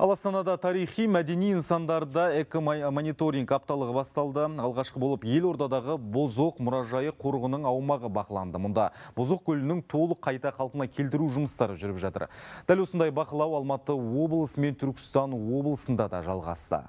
Ал Астанада тарихи мәдени нысандарда эко-мониторинг апталығы басталды. Алғашқы болып ел елордадағы Бозоқ мұражайы қорғының аумағы бақыланды. Мұнда Бозоқ көлінің толық қайта қалпына келтіру жұмыстары жүріп жатыр. Дәл осындай бақылау Алматы облысы мен Түркістан облысында да жалғасты.